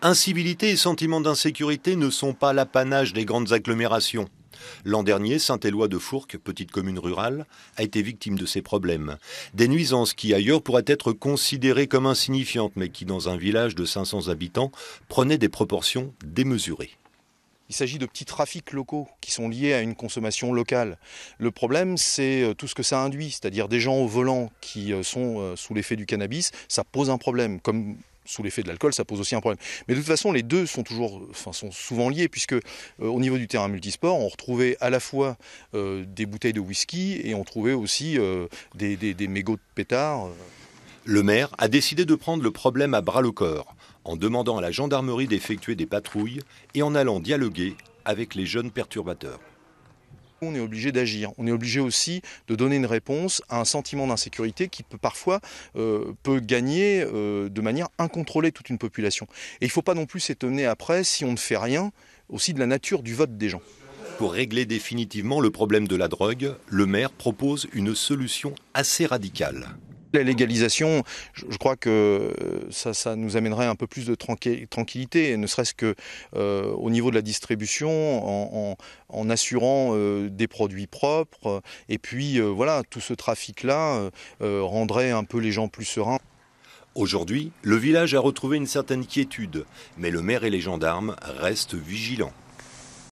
Incivilité et sentiment d'insécurité ne sont pas l'apanage des grandes agglomérations. L'an dernier, Saint-Éloi de Fourques, petite commune rurale, a été victime de ces problèmes. Des nuisances qui ailleurs pourraient être considérées comme insignifiantes, mais qui dans un village de 500 habitants prenaient des proportions démesurées. Il s'agit de petits trafics locaux qui sont liés à une consommation locale. Le problème, c'est euh, tout ce que ça induit, c'est-à-dire des gens au volant qui euh, sont euh, sous l'effet du cannabis, ça pose un problème, comme sous l'effet de l'alcool, ça pose aussi un problème. Mais de toute façon, les deux sont toujours, euh, sont souvent liés, puisque euh, au niveau du terrain multisport, on retrouvait à la fois euh, des bouteilles de whisky et on trouvait aussi des, des, mégots de pétards. Le maire a décidé de prendre le problème à bras le corps, en demandant à la gendarmerie d'effectuer des patrouilles et en allant dialoguer avec les jeunes perturbateurs. On est obligé d'agir. On est obligé aussi de donner une réponse à un sentiment d'insécurité qui peut parfois euh, peut gagner euh, de manière incontrôlée toute une population. Et il ne faut pas non plus s'étonner après si on ne fait rien aussi de la nature du vote des gens. Pour régler définitivement le problème de la drogue, le maire propose une solution assez radicale. La légalisation, je crois que euh, ça, nous amènerait un peu plus de tranquillité, ne serait-ce que euh, au niveau de la distribution, en, assurant euh, des produits propres. Et puis voilà, tout ce trafic-là rendrait un peu les gens plus sereins. Aujourd'hui, le village a retrouvé une certaine quiétude, mais le maire et les gendarmes restent vigilants.